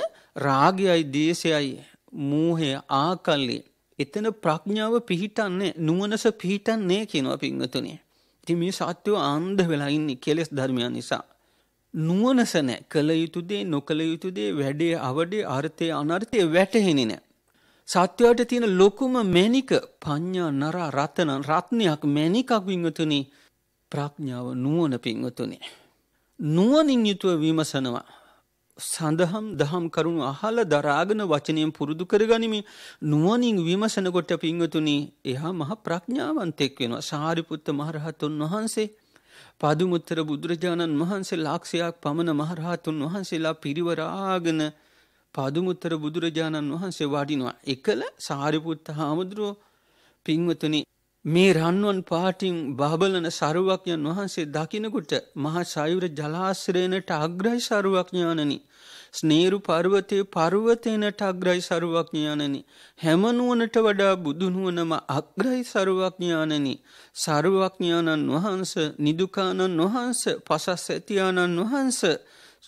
රාගයයි දේශයයි මූහය ආකල්ලේ. එතන ප්‍රඥාව පිහිටන්නේ නුවනස පිහිටන්නේ කියනවා පිංහතුනේ. ති මේ සත්‍යව ආන්ධ වෙලාඉන්නේ කෙලෙස් ධර්මයන් නිසා. නුවනසනෑ කළ යුතුදේ නොකළ යුතුදේ වැඩේ අවඩේ අර්ථය අනර්ථය වැටහෙනි නෑ. සත්‍යයට තියෙන ලොකුම මැනික පඤ්ඥා නරා රත්තන රත්නයක් මැනිකක් විංගතුනේ ප්‍රඥාව නුවන පිංවතුනේ. නුවනින් යුතුව විමසනවා. සඳහම් දහම් කරුණු අහල දරාගෙන වචනයෙන් පුරුදු කරගනිමින් නුවනින් විමසනකොට පිංවතුනි එහා මහ ප්‍රඥාවන්තෙක් වෙනවා සාරිපුත්ත මහරහතුන් වහන්සේ පදුමුත්තර බුදුරජාණන් වහන්සේ ලාක්ෂයක් පමණ මහරහතුන් වහන්සේලා පිරිවරාගෙන පදුමුත්තර බුදුරජාණන් වහන්සේ වඩිනවා. එකල සාරිපුත්ත හාමුදුරුවෝ පින්වතුනි මේ රන්වන් පාටින් බබලන සරුවක්ඥන් වහන්සේ දකිනකොට මහා සයුර ජලාශ්‍රයනට අග්‍රයි සරුවක්ඥානනි. ස්නේරු පර්වතය පර්වතයනට අග්‍රයි සරුවක්ඥානනි. හැමනුවනට වඩා බුදුනුවනම අග්‍රයි සරුවක්ඥානනි. සරුවක්ඥාණන් වහන්ස නිදුකාණන් වහන්ස පසස් ඇතියාණන් වහන්ස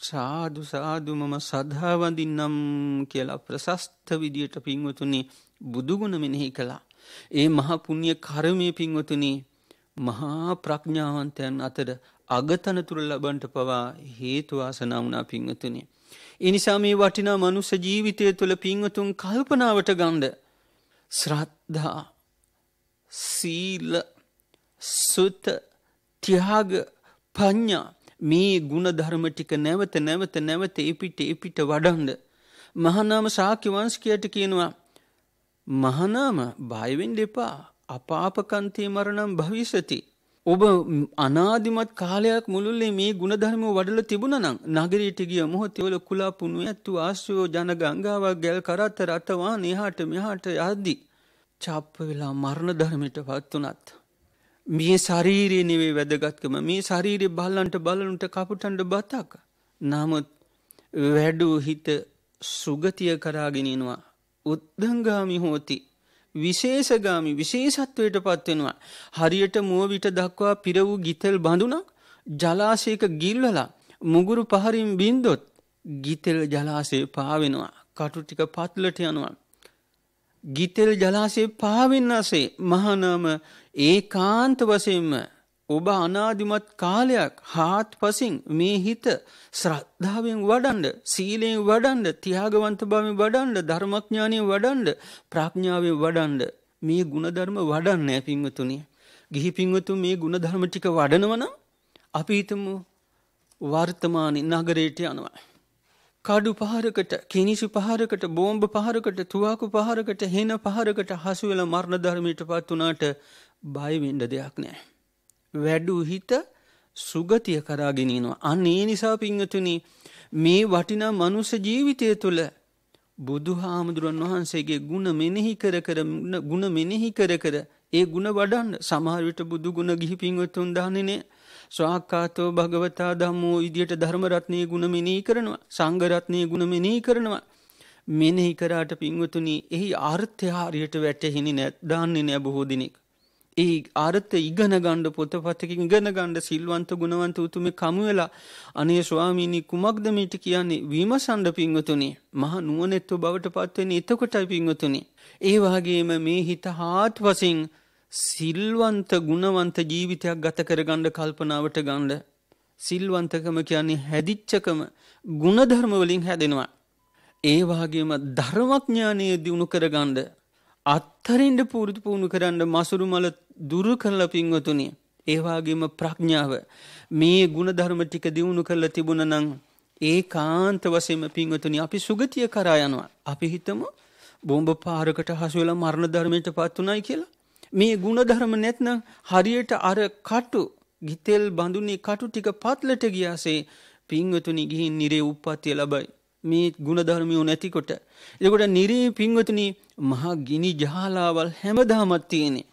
සාදු සාදු මම සදහාවඳින්නම් කියලා ප්‍රශස්ත විදියට පින්වතුනේ බුදුගුණ මෙනෙහි කළා. ඒ මහපුුණ්්‍ය කරමය පින්වතුනේ මහා ප්‍රඥාවන්තයන් අතර අගතනතුර ලබන්ට පවා හේතුවාසනාමනා පිංහතුනේ. එනිසා මේ වටිනා මනුස ජීවිතය තුළ පිංහතුන් කල්පනාවට ගණ්ඩ ශ්‍රද්ධා සීල සුත තියාග ප්ඥා මේ ಗುಣධර්ම ටික නැවත නැවත නැවත එපිට එපිට වඩන්ද මහානාම ශාක්‍ය වංශිකයට කියනවා මහානාම බය වෙන්න එපා අපාපකන්තේ මරණම් භවිෂති ඔබ අනාදිමත් කාලයක් මුළුල්ලේ මේ ಗುಣධර්ම වඩලා තිබුණා නම් නගරයට ගිය මොහොතේ වල කුලා පුණු ඇතු ආශ්‍රයෝ ජන ගංගාවක් ගැල් කරත් රටවා නෙහාට මෙහාට යද්දි චාප්ප වෙලා මරණ ධර්මයටපත් උනත් මේ ශරීරය නෙවේ වැදගත්කම මේ ශරීරය බල්ලන්ට බලනුට කපුටන්ට බතක් නමුත් වැඩූ හිත සුගතිය කරාගෙනෙනවා උද්දංගාමි හෝති විශේෂගාමි විශේෂත්වයට පත්වෙනවා හරියට මුවවිට දක්වා පිර වූ ගිතෙල් බඳුනක් ජලාශයක ගිල්වලා මුගුරු පහරින් බින්දොත් ගිතෙල් ජලාසේ පාවෙනවා කටු ටික පත්ලට යනවා ගිතෙල් ජලාසේ පාවෙන්නසේ මහනම ඒකාන්ත වශයෙන්ම ඔබ අනාදිමත් කාලයක් හාත්පසින් මේ හිත ශ්‍රද්ධාවෙන් වඩන්ඩ සීලයෙන් වඩන්ඩ තියාගවන්ත බවෙන් වඩන්ඩ ධර්මඥානයෙන් වඩන්ඩ ප්‍රඥාවෙන් වඩන්ඩ මේ ගුණධර්ම වඩන්න පින්වතුනි ගිහි පින්වතු මේ ගුණධර්ම ටික වඩනවන අපි හිතමු වර්තමානය නගරයට යනවා. කඩු පහරකට කෙනිසු පහරකට බෝම්භ පහරකට තුවාකු පහරකට හෙන පහරකට හසුවෙල මරණ ධර්මයට පත් වනාට බයවෙන්ඩ දෙයක් නෑ. වැඩු හිත සුගතිය කරාගෙනනවා. අන්න ඒ නිසා පිංහතුනි මේ වටිනා මනුස ජීවිතය තුළ බුදු හාමුදුරුවන් වහන්සේගේ ගුණ මෙනෙහි කර කර ගුණ මෙනෙහි කර කර ඒ ගුණ වඩන්න සමහරවිට බුදු ගුණ ගිහි පින්වතුන් දානනේ ස්වාක්කාතෝ භගවතා දම්මෝ ඉදියට ධර්මරත්නය ගුණ මෙනෙහි කරනවා සංගරත්නය ගුණ මෙනෙහි කරනවා මෙනෙහි කරාට පින්වතුනි එහි ආර්ථ්‍යහාරියට වැටහිනි නැ දාන්නේ නෑ බොහෝ දිනෙක් ඒ අර්ථය ඉගෙන ගණ්ඩ පොතපතකින් ඉගෙන ගණ්ඩ සිල්වන්ත ගුණවන්ත උතුමේ කමුවෙලා අනේ ස්වාමීණී කුමක්ද මේට කියන්නේ විමසණ්ඩ පින්වතුනේ මහ නුවනැත්තු බවට පත්වෙන්නේ එතකොටයි පින්වතුනේ. ඒවාගේම මේ හිත හාත් වසින් සිල්වන්ත ගුණවන්ත ජීවිතයක් ගත කරගණ්ඩ කල්පනාවට ගණ්ඩ. සිල්වන්තකම කියන්නේ හැදිච්චකම ගුණධර්මවලින් හැදෙනවා. ඒවාගේම ධර්මඥානය දියුණු කරගණ්ඩ අත්තරින්ට පූරතු පුුණු කරන්න මසුරු මල දුරු කළ පින්වතුනි. ඒවාගේම ප්‍රඥාව මේ ගුණධර්ම ටික දියුණු කරලා තිබුණ නම් ඒ කාන්ත වසයම පින්වතුනි අපි සුගතිය කරා යනවා. අපි හිතමු බෝම්භ පාරකට හසුවෙලා මරණ ධර්මයට පත් වුණයි කියලා. මේ ගුණධර්ම නැත්නම් හරියට අර කටු ගිතෙල් බඳුනේ කටු ටික පත්ලට ගියාසේ පින්වතුනි ගිහින් නිරේ උප්පත්තිය ලබයි. මේ ගුණධර්මියෝ නැතිකොට. එකොට නිරේ පින්වතුනි මහා ගිනි ජාලාවල් හැමදාමත් තියෙන්නේ.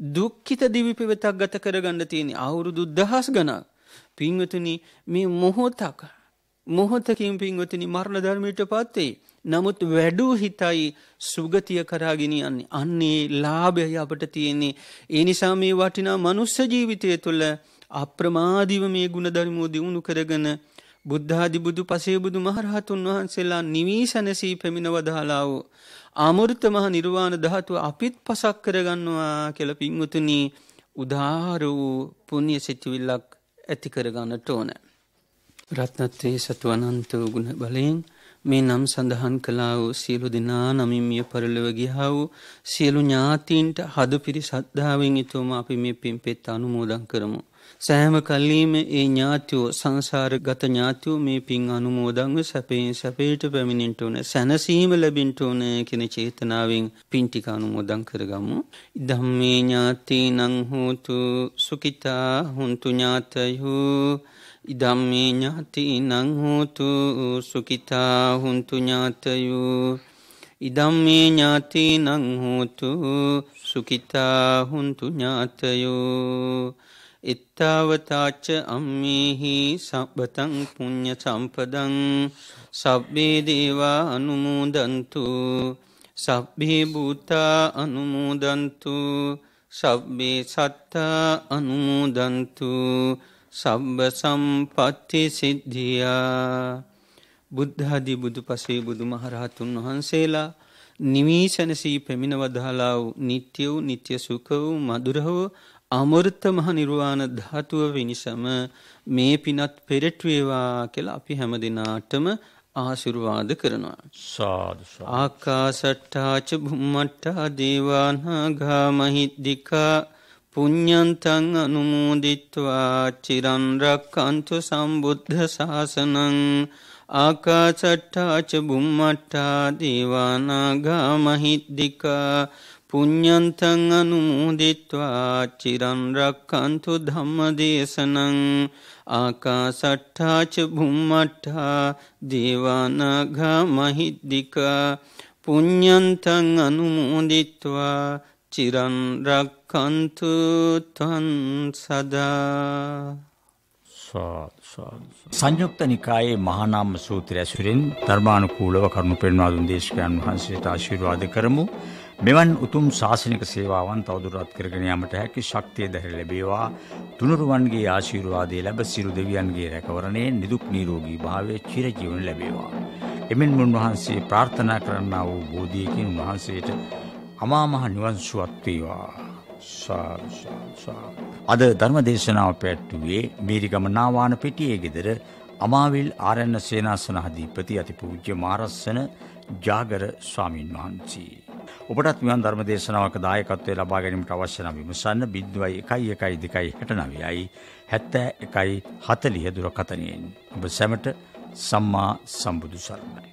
දුක්ඛිත දිවි පෙවතක් ගත කරගන්න තියෙන අවුරුදු දහස් ගණන් පින්වතුනි මේ මොහොතක මොහොතකින් පින්වතුනි මරණ ධර්මයට පත්වෙයි. නමුත් වැඩූ හිතයි සුගතිය කරාගෙන යන්නේ. අන්නේ ලාභය අපට තියෙන්නේ. ඒ නිසා මේ වටිනා මනුෂ්‍ය ජීවිතය තුළ අප්‍රමාදීව මේ ಗುಣධර්මෝ දිනු කරගෙන බුද්ධාදි බුදු පසේ බුදු මහරහතුන් වහන්සේලා නිවී සැනසී පැමිණවදාලා වූ අමෘත මහ නිර්වාණ ධාතුව අපිත් පසක් කරගන්නවා කියලා පින්වතුනි උදාර වූ පුණ්‍ය සිතුවිල්ලක් ඇති කරගන්නට ඕන. රත්නත්‍රේ සතු අනන්ත වූ ගුණ බලයෙන් මේ නම් සඳහන් කළා වූ සියලු දෙනා නමින් මිය පරලොව ගියා වූ සියලු ඥාතීන්ට හද පිරි සද්ධාවෙන් ිතුවම අපි මේ පින්පෙත් අනුමෝදන් කරමු. සෑම කල්ලීම ඒ ඥාතියෝ සංසාරගත ඥාතියෝ මේ පින් අනුමෝදංව සැපයෙන් සැපේට පැමිණින්ට ඕන සැනසීම ලැබින්ට ඕන කෙන චේතනාවෙන් පින්ටික අනුමෝදං කරගමු. ඉදම් මේ ඥාති නංහෝතු සුකිතා හුන්තු ඥාතයහෝ ඉදම්මේ ඥාති නංහෝතු සුකිතා හුන්තු ඥාතයු ඉදම්මේ ඥාති නංහෝතු සුකිතා හුන්තු ඥාතයෝ ඉත්තාවතාච්ච අම්මේහි සබ්බතං පුඤ්ඤ සම්පදං සබ්බේ දේවා අනුමෝදන්තු සබ්බේ භූතා අනුමෝදන්තු සබ්බේ සත්තා අනුමෝදන්තු සබ්බ සම්පත්ති සිද්ධියා බුද්ධාදී බුදු පසේ බුදු මහරහතුන් වහන්සේලා නිමීසනසී පැමිණ වදාලා වූ නිත්‍ය වූ නිත්‍ය සුඛ වූ මధుර වූ අමෘත මහ නිර්වාණ ධාතුව විනිසම මේ පිනත් පෙරට වේවා කියලා අපි හැම දිනාටම ආශිර්වාද කරනවා සාදු ආකාසට්ටාච බුම්මට්ටා දේවානාගා මහිද්దికා පුඤ්ඤන්තං අනුමෝදිත්වා චිරන් රක්칸තු සම්බුද්ධ ශාසනං ආකාසට්ටා ච බුම්මට්ටා දීවානාගා මහිද්దికා පුඤ්ඤන්තං අනුමෝදිත්වා චිරන් රක්칸තු ධම්මදේශනං ආකාසට්ටා ච බුම්මට්ටා දීවානාගා මහිද්దికා පුඤ්ඤන්තං අනුමෝදිත්වා චිරන් රක්කන්තු තන් සදා සංයුක්ත නිකායේ මහානාම සූත්‍රය ඇසුරෙන් ධර්මානුකූලව කරුණු පෙන්වා දුන් දේශකයන් වහන්සේට ආශිර්වාද කරමු. මෙවන් උතුම් ශාසනික සේවාවන් තවදුරටත් කරගෙන යාමට හැකි ශක්තිය දැහැර ලැබේවා. තුනුරුවන්ගේ ආශිර්වාදය ලැබ සිරු දෙවියන්ගේ රැකවරණේ නිදුක් නිරෝගී භාවයේ චිරජීවන ලැබේවා. එමෙන් මුන්වහන්සේ ප්‍රාර්ථනා කරන්නා වූ බෝධියකින් වහන්සේට අමා මහ නිවන් සුවත් වේවා. අද ධර්ම දේශනාව පැවැත්වුවේ මීරිගම නාවාන පිටියේ ගෙදර අමාවිල් ආරණ්‍ය සේනාසන අධිපති අතිපූජ්‍ය මාරස්සන ජාගර ස්වාමින් වහන්සේ. ඔබටත් මෙවන් ධර්ම දේශනාවක දායකත්වය ලබා ගැනීමට අවශ්‍ය නම් විමසන්න 011269යි 7140 දුරකථනයෙන්. ඔබ සැමට සම්මා සම්බුදු සරණයි.